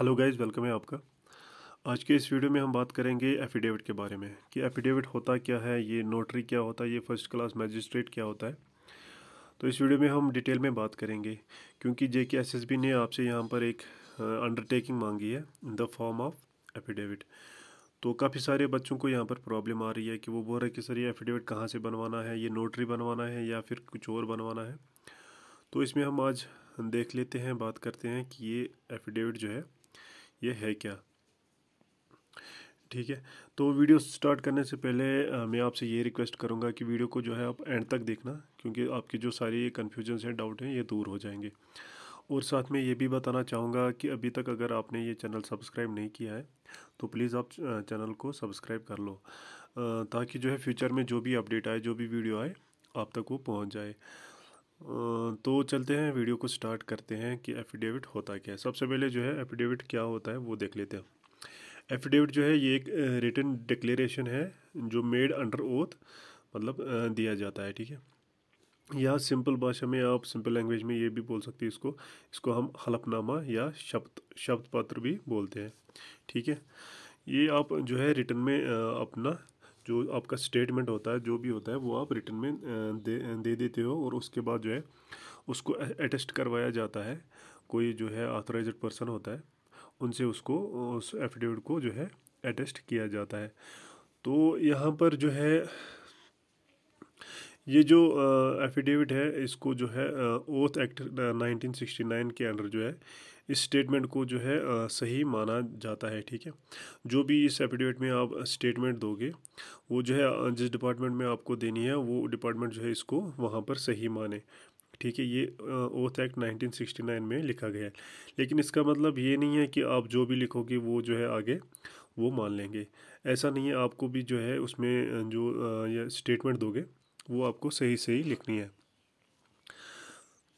hello guys welcome है आपका आज के इस वीडियो में हम बात करेंगे एफिडेविट के बारे में कि एफिडेविट होता क्या है ये नोटरी क्या होता है ये फर्स्ट क्लास मजिस्ट्रेट क्या होता है तो इस वीडियो में हम डिटेल में बात करेंगे क्योंकि जे के एस एस बी ने आपसे यहाँ पर एक अंडरटेकिंग मांगी है in the form of affidavit तो काफ़ी सारे बच्चों को यहाँ पर प्रॉब्लम आ रही है कि वो बोल रहे कि सर ये एफिडेविट कहाँ से बनवाना है ये नोटरी बनवाना है या फिर कुछ और बनवाना है तो इसमें हम आज देख लेते हैं बात करते हैं कि ये एफिडेविट जो है ये है क्या ठीक है तो वीडियो स्टार्ट करने से पहले आ, मैं आपसे ये रिक्वेस्ट करूँगा कि वीडियो को जो है आप एंड तक देखना क्योंकि आपके जो सारी कन्फ्यूजन्स हैं डाउट हैं ये दूर हो जाएंगे और साथ में ये भी बताना चाहूँगा कि अभी तक अगर आपने ये चैनल सब्सक्राइब नहीं किया है तो प्लीज़ आप चैनल को सब्सक्राइब कर लो ताकि जो है फ्यूचर में जो भी अपडेट आए जो भी वीडियो आए आप तक वो पहुँच जाए तो चलते हैं वीडियो को स्टार्ट करते हैं कि एफिडेविट होता क्या है सबसे पहले जो है एफिडेविट क्या होता है वो देख लेते हैं एफिडेविट जो है ये एक रिटर्न डिक्लेरेशन है जो मेड अंडर ओथ मतलब दिया जाता है ठीक है या सिंपल भाषा में आप सिंपल लैंग्वेज में ये भी बोल सकते हैं इसको इसको हम हलफनामा या शब्द शब्द पत्र भी बोलते हैं ठीक है ये आप जो है रिटर्न में अपना जो आपका स्टेटमेंट होता है जो भी होता है वो आप रिटर्न में दे दे देते हो और उसके बाद जो है उसको अटेस्ट करवाया जाता है कोई जो है ऑथराइज पर्सन होता है उनसे उसको उस एफिडेविट को जो है अटेस्ट किया जाता है तो यहाँ पर जो है ये जो एफिडेविट है इसको जो है ओथ एक्ट 1969 के अंडर जो है इस स्टेटमेंट को जो है आ, सही माना जाता है ठीक है जो भी इस एफिडेविट में आप स्टेटमेंट दोगे वो जो है जिस डिपार्टमेंट में आपको देनी है वो डिपार्टमेंट जो है इसको वहाँ पर सही माने ठीक है ये ओथ एक्ट 1969 में लिखा गया है लेकिन इसका मतलब ये नहीं है कि आप जो भी लिखोगे वो जो है आगे वो मान लेंगे ऐसा नहीं है आपको भी जो है उसमें जो स्टेटमेंट दोगे वो आपको सही सही लिखनी है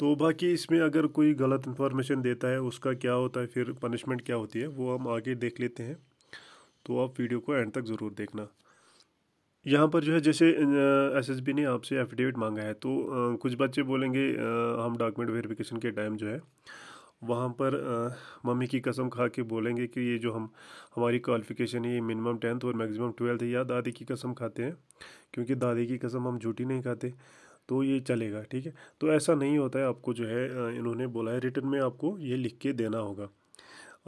तो बाकी इसमें अगर कोई गलत इन्फॉर्मेशन देता है उसका क्या होता है फिर पनिशमेंट क्या होती है वो हम आगे देख लेते हैं तो आप वीडियो को एंड तक ज़रूर देखना यहाँ पर जो है जैसे एसएसबी ने आपसे एफिडेविट मांगा है तो आ, कुछ बच्चे बोलेंगे आ, हम डॉक्यूमेंट वेरिफिकेशन के टाइम जो है वहाँ पर आ, मम्मी की कसम खा के बोलेंगे कि ये जो हम हमारी क्वालिफिकेशन है ये मिनिमम टेंथ और मैक्सिमम ट्वेल्थ है या दादी की कसम खाते हैं क्योंकि दादी की कसम हम झूठी नहीं खाते तो ये चलेगा ठीक है तो ऐसा नहीं होता है आपको जो है इन्होंने बोला है रिटर्न में आपको ये लिख के देना होगा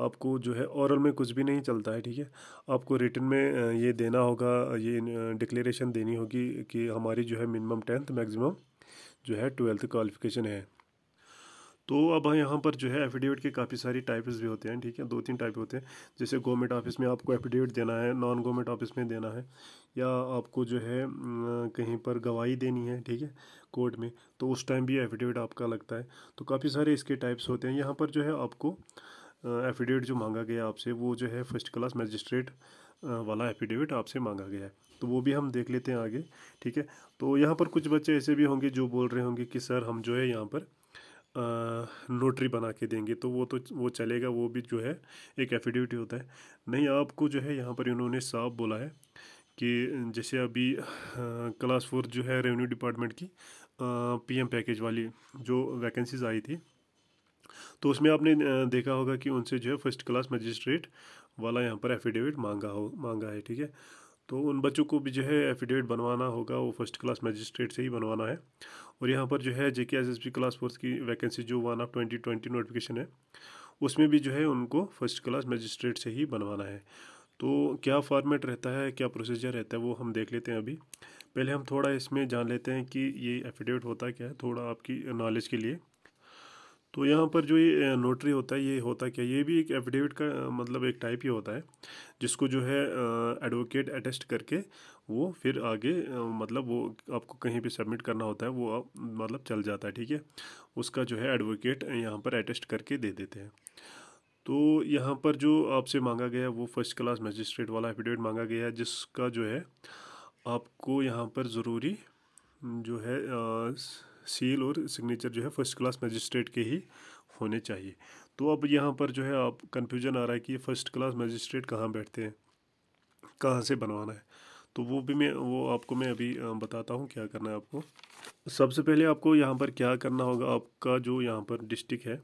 आपको जो है औरल में कुछ भी नहीं चलता है ठीक है आपको रिटर्न में ये देना होगा ये डिक्लेरेशन देनी होगी कि हमारी जो है मिनिमम टेंथ मैक्सिमम जो है ट्वेल्थ क्वालिफिकेशन है तो अब हाँ, यहाँ पर जो है एफिडेविट के काफ़ी सारी टाइप्स भी होते हैं ठीक है दो तीन टाइप होते हैं जैसे गवर्नमेंट ऑफिस में आपको एफिडेविट देना है नॉन गवर्नमेंट ऑफिस में देना है या आपको जो है कहीं पर गवाही देनी है ठीक है कोर्ट में तो उस टाइम भी एफिडेविट आपका लगता है तो काफ़ी सारे इसके टाइप्स होते हैं यहाँ पर जो है आपको एफिडेविट जो मांगा गया आपसे वो जो है फर्स्ट क्लास मजिस्ट्रेट वाला एफिडेविट आपसे मांगा गया है तो वो भी हम देख लेते हैं आगे ठीक है तो यहाँ पर कुछ बच्चे ऐसे भी होंगे जो बोल रहे होंगे कि सर हम जो है यहाँ पर नोटरी बना के देंगे तो वो तो वो चलेगा वो भी जो है एक एफिडेविट होता है नहीं आपको जो है यहाँ पर इन्होंने साफ बोला है कि जैसे अभी क्लास फोर जो है रेवेन्यू डिपार्टमेंट की पीएम पैकेज वाली जो वैकेंसीज आई थी तो उसमें आपने देखा होगा कि उनसे जो है फर्स्ट क्लास मजिस्ट्रेट वाला यहाँ पर एफिडेविट मांगा हो मांगा है ठीक है तो उन बच्चों को भी जो है एफिडेविट बनवाना होगा वो फर्स्ट क्लास मजिस्ट्रेट से ही बनवाना है और यहाँ पर जो है J K S S P class fourth की वैकेंसी जो one of twenty twenty notification है उसमें भी जो है उनको फर्स्ट क्लास मजिस्ट्रेट से ही बनवाना है तो क्या फॉर्मेट रहता है क्या प्रोसीजर रहता है वो हम देख लेते हैं अभी पहले हम थोड़ा इसमें जान लेते हैं कि ये एफिडेविट होता क्या है थोड़ा आपकी नॉलेज के लिए तो यहाँ पर जो ये नोटरी होता है ये होता क्या ये भी एक एफिडेविट का मतलब एक टाइप ही होता है जिसको जो है एडवोकेट अटेस्ट करके वो फिर आगे मतलब वो आपको कहीं भी सबमिट करना होता है वो आप मतलब चल जाता है ठीक है उसका जो है एडवोकेट यहाँ पर अटेस्ट करके दे देते हैं तो यहाँ पर जो आपसे मांगा गया वो फर्स्ट क्लास मजिस्ट्रेट वाला एफिडेविट मांगा गया है जिसका जो है आपको यहाँ पर ज़रूरी जो है आ, सील और सिग्नेचर जो है फर्स्ट क्लास मजिस्ट्रेट के ही होने चाहिए तो अब यहाँ पर जो है आप कन्फ्यूजन आ रहा है कि फ़र्स्ट क्लास मजिस्ट्रेट कहाँ बैठते हैं कहाँ से बनवाना है तो वो भी मैं वो आपको मैं अभी बताता हूँ क्या करना है आपको सबसे पहले आपको यहाँ पर क्या करना होगा आपका जो यहाँ पर डिस्ट्रिक्ट है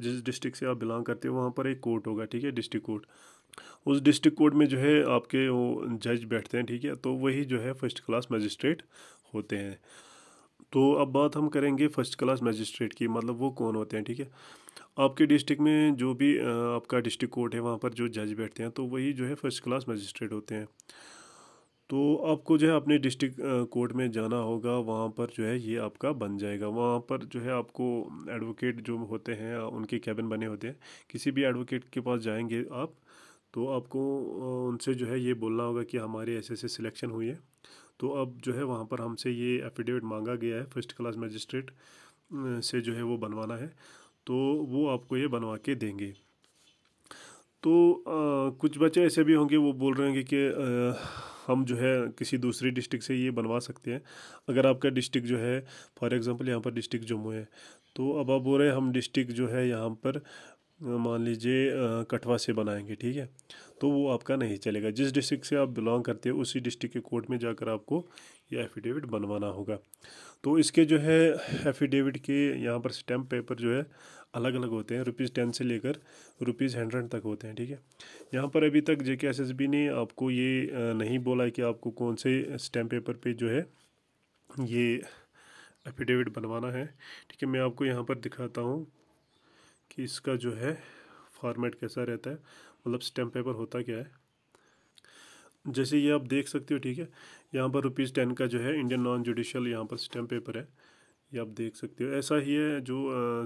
जिस डिस्ट्रिक्ट से आप बिलोंग करते हो वहाँ पर एक कोर्ट होगा ठीक है डिस्ट्रिक्ट कोर्ट उस डिस्ट्रिक्ट कोर्ट में जो है आपके वो जज बैठते हैं ठीक है तो वही जो है फर्स्ट क्लास मजिस्ट्रेट होते हैं तो अब बात हम करेंगे फर्स्ट क्लास मजिस्ट्रेट की मतलब वो कौन होते हैं ठीक है आपके डिस्ट्रिक्ट में जो भी आपका डिस्ट्रिक्ट कोर्ट है वहाँ पर जो जज बैठते हैं तो वही जो है फर्स्ट क्लास मजिस्ट्रेट होते हैं तो आपको जो है अपने डिस्ट्रिक्ट कोर्ट में जाना होगा वहाँ पर जो है ये आपका बन जाएगा वहाँ पर जो है आपको एडवोकेट जो होते हैं उनके कैबिन बने होते हैं किसी भी एडवोकेट के पास जाएंगे आप तो आपको उनसे जो है ये बोलना होगा कि हमारे ऐसे ऐसे सिलेक्शन हुई है तो अब जो है वहाँ पर हमसे ये एफिडेविट मांगा गया है फर्स्ट क्लास मजिस्ट्रेट से जो है वो बनवाना है तो वो आपको ये बनवा के देंगे तो आ, कुछ बच्चे ऐसे भी होंगे वो बोल रहे होंगे कि आ, हम जो है किसी दूसरी डिस्ट्रिक्ट से ये बनवा सकते हैं अगर आपका डिस्ट्रिक्ट जो है फॉर एग्ज़ाम्पल यहाँ पर डिस्ट्रिक्ट जम्मू है तो अब आप बोल रहे हैं हम डिस्ट्रिक्ट जो है यहाँ पर मान लीजिए कटवा से बनाएंगे ठीक है तो वो आपका नहीं चलेगा जिस डिस्ट्रिक्ट से आप बिलोंग करते हैं उसी डिस्ट्रिक्ट के कोर्ट में जाकर आपको ये एफिडेविट बनवाना होगा तो इसके जो है एफिडेविट के यहाँ पर स्टैम्प पेपर जो है अलग अलग होते हैं रुपीज़ टेन से लेकर रुपीज़ हंड्रेड तक होते हैं ठीक है यहाँ पर अभी तक जे ने आपको ये नहीं बोला कि आपको कौन से स्टैम्प पेपर पर पे जो है ये एफिडेविट बनवाना है ठीक है मैं आपको यहाँ पर दिखाता हूँ कि इसका जो है फॉर्मेट कैसा रहता है मतलब स्टैम्प पेपर होता क्या है जैसे ये आप देख सकते हो ठीक है यहाँ पर रुपीज़ टेन का जो है इंडियन नॉन जुडिशल यहाँ पर स्टैम्प पेपर है ये आप देख सकते हो ऐसा ही है जो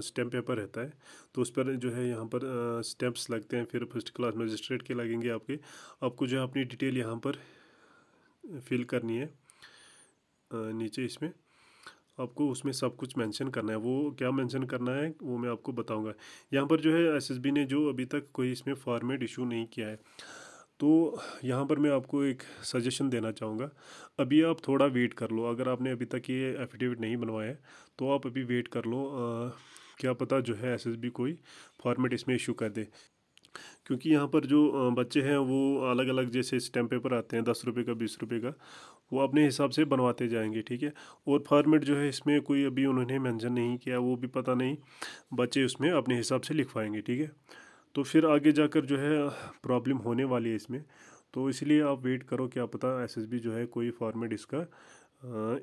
स्टैम्प पेपर रहता है तो उस पर जो है यहाँ पर स्टैम्प्स लगते हैं फिर फर्स्ट क्लास मजिस्ट्रेट के लगेंगे आपके आपको जो है अपनी डिटेल यहाँ पर फिल करनी है नीचे इसमें आपको उसमें सब कुछ मेंशन करना है वो क्या मेंशन करना है वो मैं आपको बताऊंगा यहाँ पर जो है एसएसबी ने जो अभी तक कोई इसमें फॉर्मेट इशू नहीं किया है तो यहाँ पर मैं आपको एक सजेशन देना चाहूँगा अभी आप थोड़ा वेट कर लो अगर आपने अभी तक ये एफिडेविट नहीं बनवाया है तो आप अभी वेट कर लो आ, क्या पता जो है एसएसबी कोई फॉर्मेट इसमें इशू कर दे क्योंकि यहाँ पर जो बच्चे हैं वो अलग अलग जैसे स्टैम्प पेपर आते हैं दस रुपये का बीस रुपये का वो अपने हिसाब से बनवाते जाएंगे ठीक है और फॉर्मेट जो है इसमें कोई अभी उन्होंने मेंशन नहीं किया वो भी पता नहीं बच्चे उसमें अपने हिसाब से लिखवाएंगे ठीक है तो फिर आगे जाकर जो है प्रॉब्लम होने वाली है इसमें तो इसलिए आप वेट करो क्या पता एसएसबी जो है कोई फॉर्मेट इसका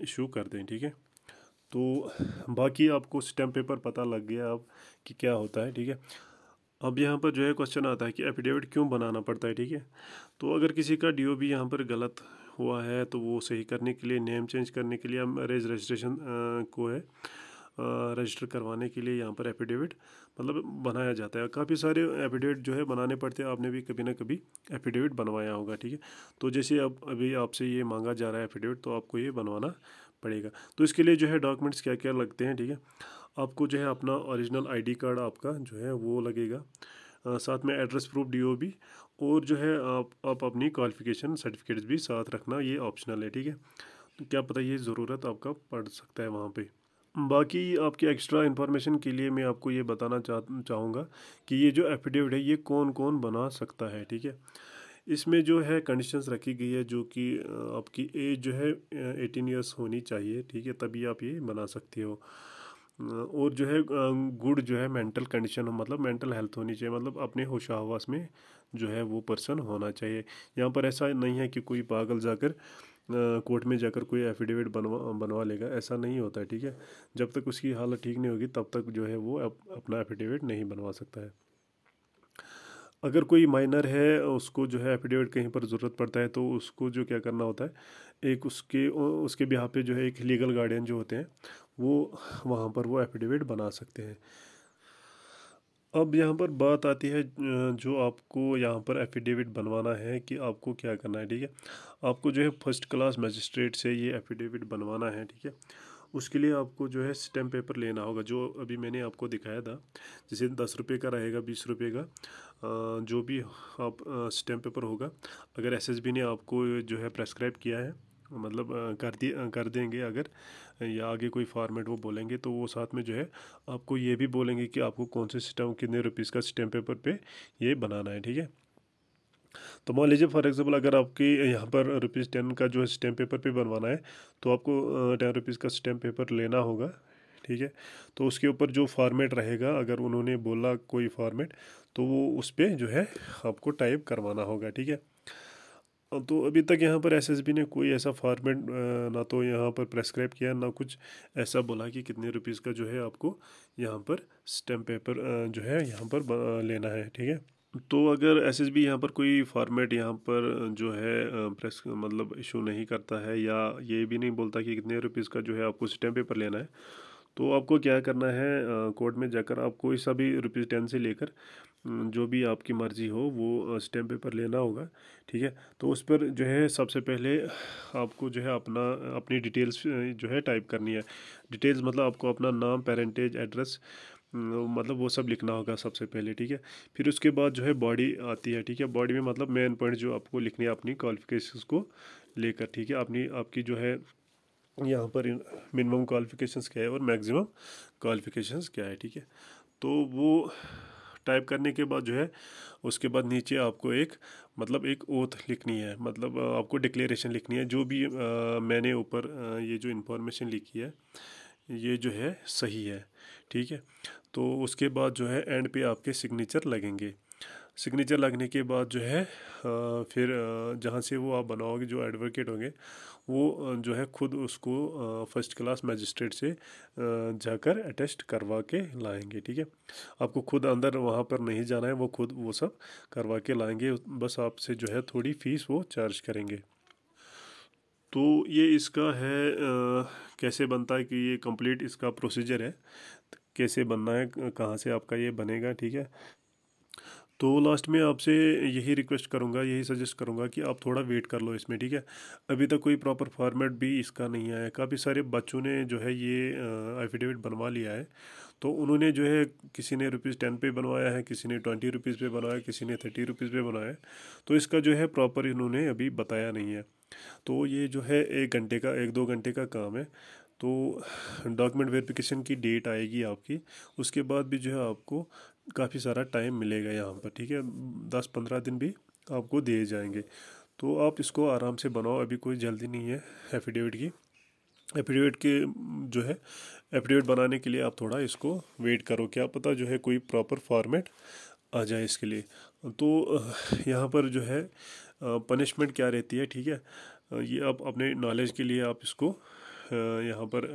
इशू कर दें ठीक है तो बाकी आपको स्टैम्प पेपर पता लग गया अब कि क्या होता है ठीक है अब यहाँ पर जो है क्वेश्चन आता है कि एफिडेविट क्यों बनाना पड़ता है ठीक है तो अगर किसी का डी ओ बी यहाँ पर गलत हुआ है तो वो सही करने के लिए नेम चेंज करने के लिए हम मैरिज रजिस्ट्रेशन को है रजिस्टर करवाने के लिए यहाँ पर एफिडेविट मतलब बनाया जाता है काफ़ी सारे एफिडेविट जो है बनाने पड़ते हैं आपने भी कभी ना कभी एफिडेविट बनवाया होगा ठीक है तो जैसे अब अभी आपसे ये मांगा जा रहा है एफिडेविट तो आपको ये बनवाना पड़ेगा तो इसके लिए जो है डॉक्यूमेंट्स क्या क्या लगते हैं ठीक है आपको जो है अपना ओरिजिनल आईडी कार्ड आपका जो है वो लगेगा आ, साथ में एड्रेस प्रूफ डीओबी और जो है आप आप अपनी क्वालिफिकेशन सर्टिफिकेट्स भी साथ रखना ये ऑप्शनल है ठीक है तो क्या पता ये ज़रूरत आपका पड़ सकता है वहाँ पर बाकी आपकी एक्स्ट्रा इन्फॉर्मेशन के लिए मैं आपको ये बताना चाह चाहूँगा कि ये जो एफिडेविट है ये कौन कौन बना सकता है ठीक है इसमें जो है कंडीशंस रखी गई है जो कि आपकी एज जो है एटीन ईयर्स होनी चाहिए ठीक है तभी आप ये बना सकते हो और जो है गुड जो है मेंटल कंडीशन हो मतलब मेंटल हेल्थ होनी चाहिए मतलब अपने होशावास में जो है वो पर्सन होना चाहिए यहाँ पर ऐसा नहीं है कि कोई पागल जाकर कोर्ट में जाकर कोई एफिडेविट बनवा बनवा लेगा ऐसा नहीं होता है ठीक है जब तक उसकी हालत ठीक नहीं होगी तब तक जो है वो अप, अपना एफिडेविट नहीं बनवा सकता है अगर कोई माइनर है उसको जो है एफिडेविट कहीं पर ज़रूरत पड़ता है तो उसको जो क्या करना होता है एक उसके उसके ब्याह पे जो है एक लीगल गार्डियन जो होते हैं वो वहाँ पर वो एफिडेविट बना सकते हैं अब यहाँ पर बात आती है जो आपको यहाँ पर एफिडेविट बनवाना है कि आपको क्या करना है ठीक है आपको जो है फर्स्ट क्लास मजिस्ट्रेट से ये एफिडेविट बनवाना है ठीक है उसके लिए आपको जो है स्टैम्प पेपर लेना होगा जो अभी मैंने आपको दिखाया था जैसे दस रुपये का रहेगा बीस रुपये का जो भी आप स्टैम्प पेपर होगा अगर एसएसबी ने आपको जो है प्रेस्क्राइब किया है मतलब कर दिए कर देंगे अगर या आगे कोई फॉर्मेट वो बोलेंगे तो वो साथ में जो है आपको ये भी बोलेंगे कि आपको कौन से स्टैम्प कितने रुपीज़ का स्टैम्प पेपर पे ये बनाना है ठीक है तो मान लीजिए फॉर एग्जांपल अगर आपके यहाँ पर रुपीज़ टेन का जो है स्टैम्प पेपर पे बनवाना है तो आपको टेन रुपीज़ का स्टैम्प पेपर लेना होगा ठीक है तो उसके ऊपर जो फॉर्मेट रहेगा अगर उन्होंने बोला कोई फॉर्मेट तो वो उस पर जो है आपको टाइप करवाना होगा ठीक है तो अभी तक यहाँ पर एसएसबी ने कोई ऐसा फॉर्मेट ना तो यहाँ पर प्रेस्क्राइब किया ना कुछ ऐसा बोला कि कितने रुपीज़ का जो है आपको यहाँ पर स्टैम्प पेपर जो है यहाँ पर लेना है ठीक है तो अगर एस एस बी यहाँ पर कोई फॉर्मेट यहाँ पर जो है प्रेस मतलब इशू नहीं करता है या ये भी नहीं बोलता कि कितने रुपीज़ का जो है आपको स्टैम्प पेपर लेना है तो आपको क्या करना है कोर्ट में जाकर आप कोई सा भी रुपीज़ टेन से लेकर जो भी आपकी मर्ज़ी हो वो स्टैम्प पेपर लेना होगा ठीक है तो उस पर जो है सबसे पहले आपको जो है अपना अपनी डिटेल्स जो है टाइप करनी है डिटेल्स मतलब आपको अपना नाम पेरेंटेज एड्रेस मतलब वो सब लिखना होगा सबसे पहले ठीक है फिर उसके बाद जो है बॉडी आती है ठीक है बॉडी में मतलब मेन पॉइंट जो आपको लिखनी है अपनी क्वालिफिकेशन को लेकर ठीक है अपनी आपकी जो है यहाँ पर मिनिमम क्वालिफिकेशंस क्या है और मैक्सिमम क्वालिफिकेशंस क्या है ठीक है तो वो टाइप करने के बाद जो है उसके बाद नीचे आपको एक मतलब एक ओथ लिखनी है मतलब आपको डिक्लेरेशन लिखनी है जो भी आ, मैंने ऊपर ये जो इंफॉर्मेशन लिखी है ये जो है सही है ठीक है तो उसके बाद जो है एंड पे आपके सिग्नेचर लगेंगे सिग्नेचर लगने के बाद जो है आ, फिर जहाँ से वो आप बनाओगे जो एडवोकेट होंगे वो जो है खुद उसको फर्स्ट क्लास मजिस्ट्रेट से जाकर अटेस्ट करवा के लाएंगे ठीक है आपको खुद अंदर वहाँ पर नहीं जाना है वो खुद वो सब करवा के लाएंगे बस आपसे जो है थोड़ी फीस वो चार्ज करेंगे तो ये इसका है आ, कैसे बनता है कि ये कंप्लीट इसका प्रोसीजर है कैसे बनना है कहाँ से आपका ये बनेगा ठीक है तो लास्ट में आपसे यही रिक्वेस्ट करूँगा यही सजेस्ट करूँगा कि आप थोड़ा वेट कर लो इसमें ठीक है अभी तक कोई प्रॉपर फॉर्मेट भी इसका नहीं आया काफ़ी सारे बच्चों ने जो है ये एफिडेविट बनवा लिया है तो उन्होंने जो है किसी ने रुपीज़ टेन पे बनवाया है किसी ने ट्वेंटी रुपीज़ पे बनवाया किसी ने थर्टी रुपीज़ पे बनाया तो इसका जो है प्रॉपर इन्होंने अभी बताया नहीं है तो ये जो है एक घंटे का एक दो घंटे का काम है तो डॉक्यूमेंट वेरिफिकेशन की डेट आएगी आपकी उसके बाद भी जो है आपको काफ़ी सारा टाइम मिलेगा यहाँ पर ठीक है दस पंद्रह दिन भी आपको दिए जाएंगे तो आप इसको आराम से बनाओ अभी कोई जल्दी नहीं है एफिडेविट की एफिडेविट के जो है एफिडेविट बनाने के लिए आप थोड़ा इसको वेट करो क्या पता जो है कोई प्रॉपर फॉर्मेट आ जाए इसके लिए तो यहाँ पर जो है पनिशमेंट क्या रहती है ठीक है ये आप अपने नॉलेज के लिए आप इसको यहाँ पर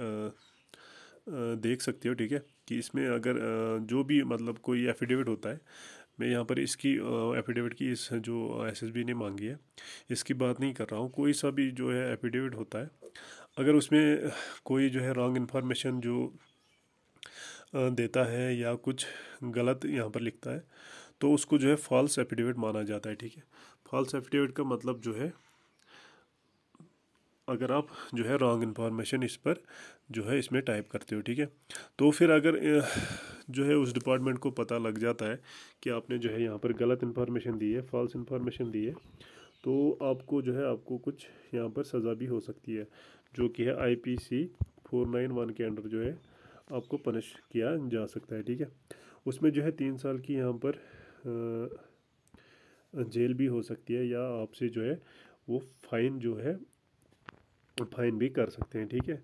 देख सकते हो ठीक है कि इसमें अगर जो भी मतलब कोई एफिडेविट होता है मैं यहाँ पर इसकी एफिडेविट की इस जो एसएसबी ने मांगी है इसकी बात नहीं कर रहा हूँ कोई सा भी जो है एफिडेविट होता है अगर उसमें कोई जो है रॉन्ग इन्फॉर्मेशन जो देता है या कुछ गलत यहाँ पर लिखता है तो उसको जो है फॉल्स एफिडेविट माना जाता है ठीक है फॉल्स एफिडेविट का मतलब जो है अगर आप जो है रॉन्ग इन्फॉर्मेशन इस पर जो है इसमें टाइप करते हो ठीक है तो फिर अगर जो है उस डिपार्टमेंट को पता लग जाता है कि आपने जो है यहाँ पर गलत इन्फॉर्मेशन दी है फॉल्स इन्फॉर्मेशन दी है तो आपको जो है आपको कुछ यहाँ पर सज़ा भी हो सकती है जो कि है I P C four nine one के अंडर जो है आपको पनिश किया जा सकता है ठीक है उसमें जो है तीन साल की यहाँ पर जेल भी हो सकती है या आपसे जो है वो फ़ाइन जो है फाइन भी कर सकते हैं ठीक है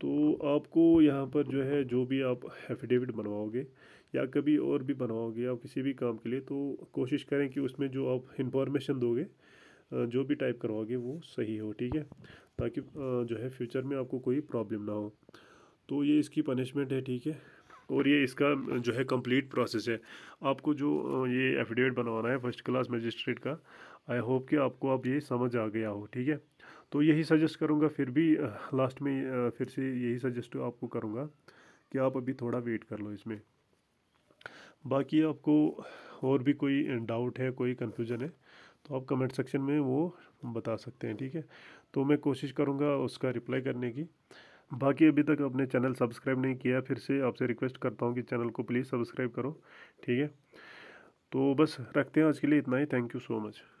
तो आपको यहाँ पर जो है जो भी आप एफिडेविट बनवाओगे या कभी और भी बनवाओगे आप किसी भी काम के लिए तो कोशिश करें कि उसमें जो आप इंफॉर्मेशन दोगे जो भी टाइप करवाओगे वो सही हो ठीक है ताकि जो है फ्यूचर में आपको कोई प्रॉब्लम ना हो तो ये इसकी पनिशमेंट है ठीक है और ये इसका जो है कंप्लीट प्रोसेस है आपको जो ये एफिडेविट बनवाना है फर्स्ट क्लास मजिस्ट्रेट का आई होप कि आपको अब आप ये समझ आ गया हो ठीक है तो यही सजेस्ट करूँगा फिर भी लास्ट में फिर से यही सजेस्ट आपको करूँगा कि आप अभी थोड़ा वेट कर लो इसमें बाकी आपको और भी कोई डाउट है कोई कन्फ्यूजन है तो आप कमेंट सेक्शन में वो बता सकते हैं ठीक है तो मैं कोशिश करूँगा उसका रिप्लाई करने की बाकी अभी तक आपने चैनल सब्सक्राइब नहीं किया फिर से आपसे रिक्वेस्ट करता हूँ कि चैनल को प्लीज़ सब्सक्राइब करो ठीक है तो बस रखते हैं आज के लिए इतना ही थैंक यू सो मच